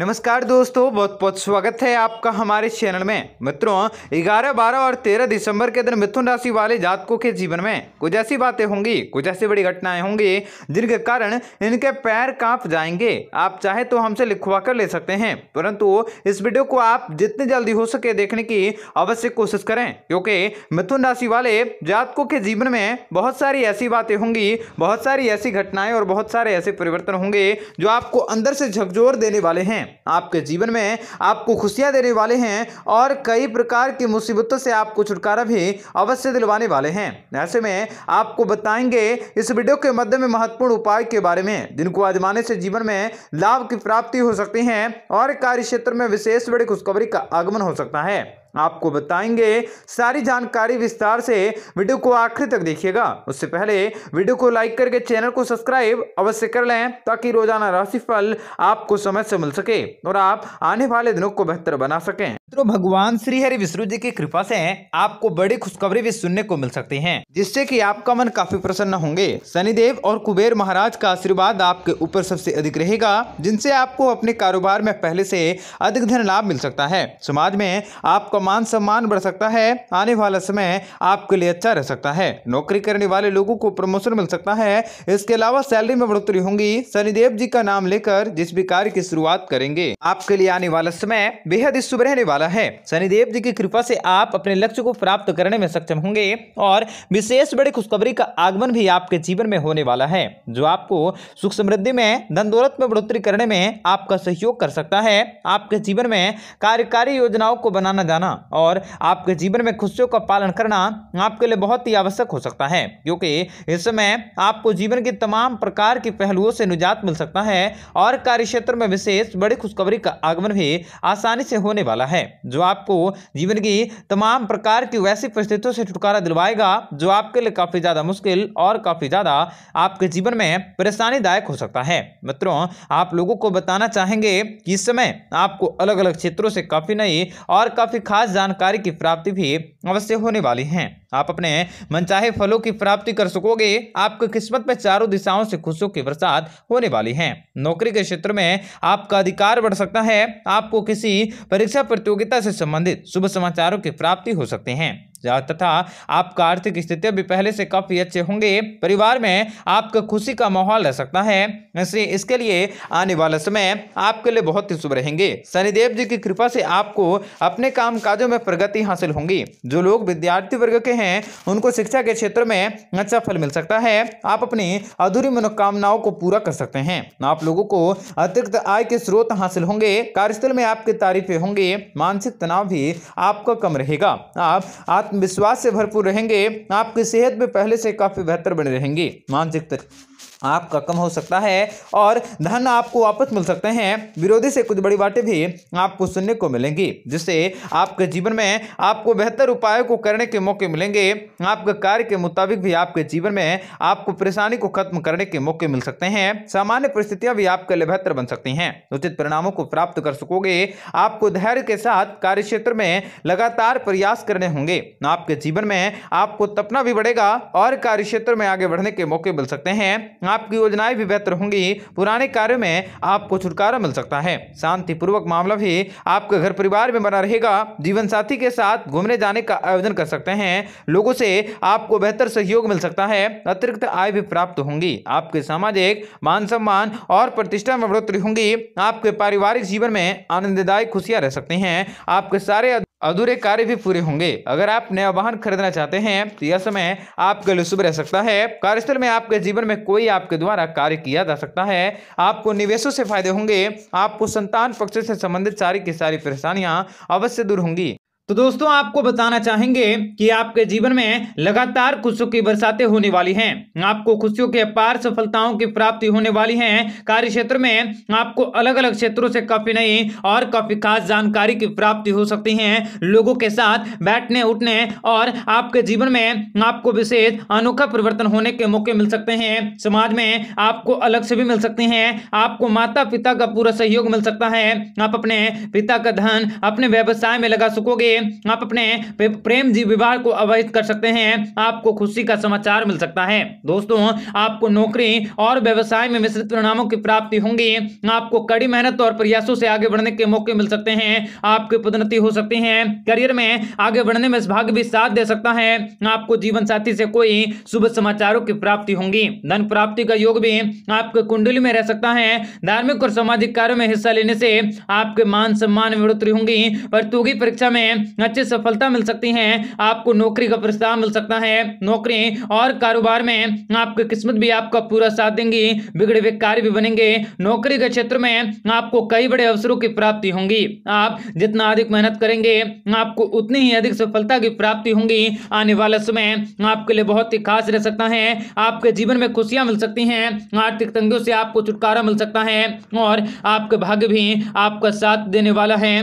नमस्कार दोस्तों बहुत बहुत स्वागत है आपका हमारे चैनल में मित्रों ग्यारह बारह और तेरह दिसंबर के दिन मिथुन राशि वाले जातकों के जीवन में कुछ ऐसी बातें होंगी कुछ ऐसी बड़ी घटनाएं होंगी जिनके कारण इनके पैर कांप जाएंगे आप चाहे तो हमसे लिखवा कर ले सकते हैं परंतु इस वीडियो को आप जितनी जल्दी हो सके देखने की अवश्य कोशिश करें क्योंकि मिथुन राशि वाले जातकों के जीवन में बहुत सारी ऐसी बातें होंगी बहुत सारी ऐसी घटनाएं और बहुत सारे ऐसे परिवर्तन होंगे जो आपको अंदर से झकझोर देने वाले हैं हैं आपके जीवन में आपको खुशियां देने वाले हैं और कई प्रकार की मुसीबतों से आपको छुटकारा भी अवश्य दिलवाने वाले हैं ऐसे में आपको बताएंगे इस वीडियो के मध्य में महत्वपूर्ण उपाय के बारे में जिनको आजमाने से जीवन में लाभ की प्राप्ति हो सकती है और कार्य क्षेत्र में विशेष बड़ी खुशखबरी का आगमन हो सकता है आपको बताएंगे सारी जानकारी विस्तार से वीडियो को आखिर तक देखिएगा उससे पहले वीडियो को लाइक करके चैनल को सब्सक्राइब अवश्य कर लें ताकि रोजाना राशिफल आपको समय से मिल सके और आप आने वाले दिनों को बेहतर बना सके मित्रों भगवान श्री हरि विष्णु जी की कृपा से आपको बड़ी खुशखबरी भी सुनने को मिल सकती है जिससे की आपका मन काफी प्रसन्न होंगे शनिदेव और कुबेर महाराज का आशीर्वाद आपके ऊपर सबसे अधिक रहेगा जिनसे आपको अपने कारोबार में पहले से अधिक धन लाभ मिल सकता है समाज में आपका मान सम्मान बढ़ सकता है आने वाला समय आपके लिए अच्छा रह सकता है नौकरी करने वाले लोगों को प्रमोशन मिल सकता है इसके अलावा सैलरी में बढ़ोतरी होंगी शनिदेव जी का नाम लेकर जिस भी कार्य की शुरुआत करेंगे आपके लिए आने वाला समय बेहद ही शुभ रहने वाला है शनिदेव जी की कृपा से आप अपने लक्ष्य को प्राप्त करने में सक्षम होंगे और विशेष बड़ी खुशखबरी का आगमन भी आपके जीवन में होने वाला है जो आपको सुख समृद्धि में धन दौलत में बढ़ोतरी करने में आपका सहयोग कर सकता है आपके जीवन में कार्यकारी योजनाओं को बनाना जाना और आपके जीवन में खुशियों का पालन करना आपके लिए बहुत ही आवश्यक हो सकता है क्योंकि इस समय आपको जीवन के तमाम प्रकार के पहलुओं से निजात मिल सकता है और कार्य क्षेत्र में विशेष बड़ी खुशखबरी का आगमन भी आसानी से होने वाला है जो आपको जीवन की तमाम प्रकार की वैसी परिस्थितियों से छुटकारा दिलवाएगा जो आपके लिए काफ़ी ज़्यादा मुश्किल और काफ़ी ज़्यादा आपके जीवन में परेशानीदायक हो सकता है मित्रों आप लोगों को बताना चाहेंगे कि इस समय आपको अलग अलग क्षेत्रों से काफ़ी नई और काफ़ी खास खास जानकारी की प्राप्ति भी अवश्य होने वाली है आप अपने मनचाहे फलों की प्राप्ति कर सकोगे आपकी किस्मत में चारों दिशाओं से खुशियों की बरसात होने वाली है नौकरी के क्षेत्र में आपका अधिकार बढ़ सकता है आपको किसी परीक्षा प्रतियोगिता से संबंधित शुभ समाचारों की प्राप्ति हो सकते हैं तथा आपका आर्थिक स्थितियां भी पहले से काफी अच्छे होंगे परिवार में आपका खुशी का माहौल रह सकता है इसलिए इसके लिए आने वाला समय आपके लिए बहुत ही शुभ रहेंगे शनिदेव जी की कृपा से आपको अपने काम काजों में प्रगति हासिल होंगी जो लोग विद्यार्थी वर्ग के हैं हैं उनको शिक्षा के क्षेत्र में अच्छा फल मिल सकता है आप अपनी अधूरी मनोकामनाओं को पूरा कर सकते हैं आप लोगों को अतिरिक्त आय के स्रोत हासिल होंगे कार्यस्थल में आपकी तारीफें होंगे मानसिक तनाव भी आपका कम रहेगा आप आत्मविश्वास से भरपूर रहेंगे आपकी सेहत भी पहले से काफ़ी बेहतर बने रहेंगे मानसिक आपका कम हो सकता है और धन आपको वापस मिल सकते हैं विरोधी से कुछ बड़ी बातें भी आपको सुनने को मिलेंगी जिससे आपके जीवन में आपको बेहतर उपायों को करने के मौके मिलेंगे आपके कार्य के मुताबिक भी आपके जीवन में आपको परेशानी को खत्म करने के मौके मिल सकते हैं सामान्य परिस्थितियां भी आपके लिए बेहतर बन सकती हैं उचित परिणामों को प्राप्त कर सकोगे आपको धैर्य के साथ कार्य क्षेत्र में लगातार प्रयास करने होंगे आपके जीवन में आपको तपना भी बढ़ेगा और कार्य क्षेत्र में आगे बढ़ने के मौके मिल सकते हैं आपकी योजनाएं भी बेहतर होंगी पुराने कार्यों में आपको छुटकारा मिल सकता है शांतिपूर्वक मामला भी आपके घर परिवार में बना रहेगा जीवन साथी के साथ घूमने जाने का आयोजन कर सकते हैं लोगों से आपको बेहतर सहयोग मिल सकता है अतिरिक्त आय भी प्राप्त होंगी आपके सामाजिक मान सम्मान और प्रतिष्ठा में बढ़ोतरी होंगी आपके पारिवारिक जीवन में आनंददायक खुशियां रह सकती हैं आपके सारे अधूरे कार्य भी पूरे होंगे अगर आप नया वाहन खरीदना चाहते हैं तो यह समय आपके लिए शुभ रह सकता है कार्यस्थल में आपके जीवन में कोई आपके द्वारा कार्य किया जा सकता है आपको निवेशों से फायदे होंगे आपको संतान पक्ष से संबंधित सारी की सारी परेशानियां अवश्य दूर होंगी तो दोस्तों आपको बताना चाहेंगे कि आपके जीवन में लगातार खुशियों की बरसातें होने वाली हैं आपको खुशियों के अपार सफलताओं की प्राप्ति होने वाली है कार्य क्षेत्र में आपको अलग अलग क्षेत्रों से काफी नई और काफी खास जानकारी की प्राप्ति हो सकती है लोगों के साथ बैठने उठने और आपके जीवन में आपको विशेष अनोखा परिवर्तन होने के मौके मिल सकते हैं समाज में आपको अलग से भी मिल सकते हैं आपको माता पिता का पूरा सहयोग मिल सकता है आप अपने पिता का धन अपने व्यवसाय में लगा सकोगे आप अपने प्रेम जीव विवाह को अवहित कर सकते हैं आपको खुशी का समाचार मिल सकता है दोस्तों आपको नौकरी और व्यवसाय में मिश्रित परिणामों की प्राप्ति होंगी आपको कड़ी मेहनत और प्रयासों से आगे बढ़ने के मौके मिल सकते हैं आपकी पदोन्नति हो सकती है करियर में आगे बढ़ने में भाग्य भी साथ दे सकता है आपको जीवन साथी से कोई शुभ समाचारों की प्राप्ति होंगी धन प्राप्ति का योग भी आपके कुंडली में रह सकता है धार्मिक और सामाजिक कार्यों में हिस्सा लेने से आपके मान सम्मान में बढ़ोतरी होंगी प्रतियोगी परीक्षा में अच्छी सफलता मिल सकती है आपको नौकरी का प्रस्ताव मिल सकता है नौकरी और कारोबार में आपकी किस्मत भी आपका पूरा साथ देंगी बिगड़े हुए कार्य भी बनेंगे नौकरी के क्षेत्र में आपको कई बड़े अवसरों की प्राप्ति होंगी आप जितना अधिक मेहनत करेंगे आपको उतनी ही अधिक सफलता की प्राप्ति होंगी आने वाला समय आपके लिए बहुत ही खास रह सकता है आपके जीवन में खुशियां मिल सकती हैं आर्थिक तंगियों से आपको छुटकारा मिल सकता है और आपके भाग्य भी आपका साथ देने वाला है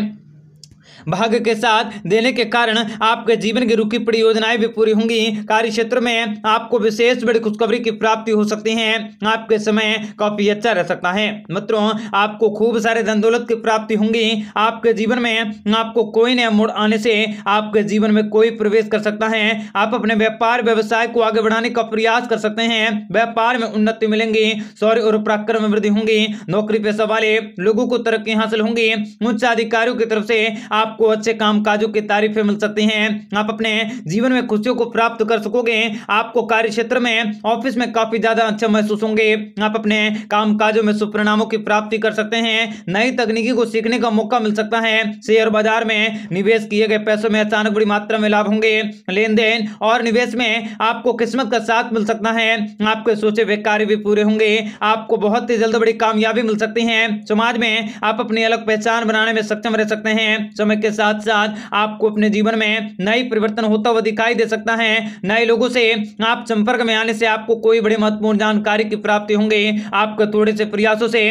भाग्य के साथ देने के कारण आपके जीवन की रुकी पड़ी योजनाएं भी पूरी होंगी कार्य क्षेत्र में आपको विशेष बड़ी खुशखबरी की प्राप्ति हो सकती है आपके समय काफी अच्छा रह सकता है मित्रों आपको खूब सारे धन दौलत की प्राप्ति होंगी आपके जीवन में आपको कोई नया मोड़ आने से आपके जीवन में कोई प्रवेश कर सकता है आप अपने व्यापार व्यवसाय को आगे बढ़ाने का प्रयास कर सकते हैं व्यापार में उन्नति मिलेंगी सौर्य और पराक्रम में वृद्धि होंगी नौकरी पेशा वाले लोगों को तरक्की हासिल होंगी उच्च अधिकारियों की तरफ से आप आपको अच्छे काम काजों की तारीफें मिल सकती हैं आप अपने जीवन में खुशियों को प्राप्त कर सकोगे आपको कार्य क्षेत्र में ऑफिस में काफी ज्यादा अच्छा महसूस होंगे आप अपने काजों में सुपरिणामों की प्राप्ति कर सकते हैं नई तकनीकी को सीखने का मौका मिल सकता है शेयर बाजार में निवेश किए गए पैसों में अचानक बड़ी मात्रा में लाभ होंगे लेन देन और निवेश में आपको किस्मत का साथ मिल सकता है आपके सोचे हुए कार्य भी पूरे होंगे आपको बहुत ही जल्द बड़ी कामयाबी मिल सकती है समाज में आप अपनी अलग पहचान बनाने में सक्षम रह सकते हैं समय के साथ साथ आपको अपने जीवन में नई परिवर्तन होता हुआ दिखाई दे सकता है नए लोगों से आप संपर्क में आने से आपको कोई बड़े महत्वपूर्ण जानकारी की प्राप्ति होंगे आपके थोड़े से प्रयासों से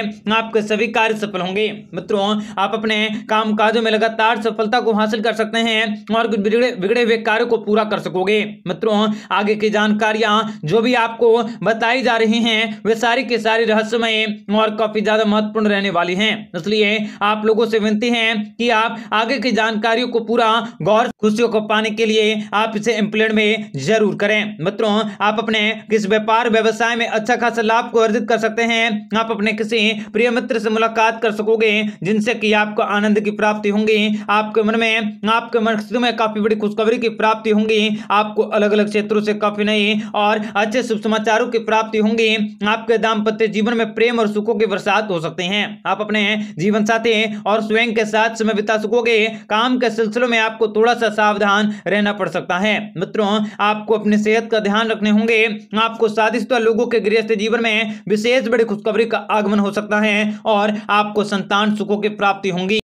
आपके सभी कार्य सफल होंगे मित्रों आप अपने काम काजों में लगातार सफलता को हासिल कर सकते हैं और बिगड़े बिगड़े हुए कार्य को पूरा कर सकोगे मित्रों आगे की जानकारियां जो भी आपको बताई जा रही हैं वे सारी के सारी रहस्यमय और काफी ज्यादा महत्वपूर्ण रहने वाली हैं इसलिए आप लोगों से विनती है कि आप आगे आगे की जानकारियों को पूरा गौर खुशियों को पाने के लिए आप इसे इम्प्लीमेंट में जरूर करें मित्रों आप अपने किस व्यापार व्यवसाय में अच्छा खासा लाभ को अर्जित कर सकते हैं आप अपने किसी प्रिय मित्र से मुलाकात कर सकोगे जिनसे की आपको आनंद की प्राप्ति होंगी आपके मन में आपके मन में काफी बड़ी खुशखबरी की प्राप्ति होंगी आपको अलग अलग क्षेत्रों से काफी नई और अच्छे शुभ समाचारों की प्राप्ति होंगी आपके दाम्पत्य जीवन में प्रेम और सुखों की बरसात हो सकते हैं आप अपने जीवन साथी और स्वयं के साथ समय बिता सकोगे काम के सिलसिले में आपको थोड़ा सा सावधान रहना पड़ सकता है मित्रों आपको अपनी सेहत का ध्यान रखने होंगे आपको साधिशुदा लोगों के गृहस्थ जीवन में विशेष बड़ी खुशखबरी का आगमन हो सकता है और आपको संतान सुखों की प्राप्ति होंगी